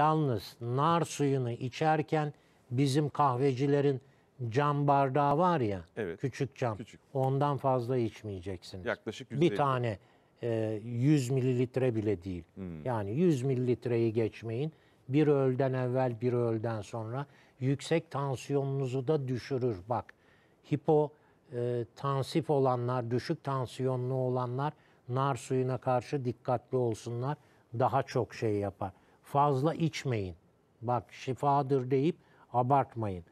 Yalnız nar suyunu içerken bizim kahvecilerin cam bardağı var ya, evet. küçük cam. Küçük. Ondan fazla içmeyeceksiniz. Yaklaşık %50. bir tane 100 e, mililitre bile değil. Hmm. Yani 100 mililitreyi geçmeyin. Bir öğleden evvel, bir öğleden sonra yüksek tansiyonunuzu da düşürür. Bak, hipo e, tansif olanlar, düşük tansiyonlu olanlar nar suyuna karşı dikkatli olsunlar. Daha çok şey yapar fazla içmeyin. Bak şifadır deyip abartmayın.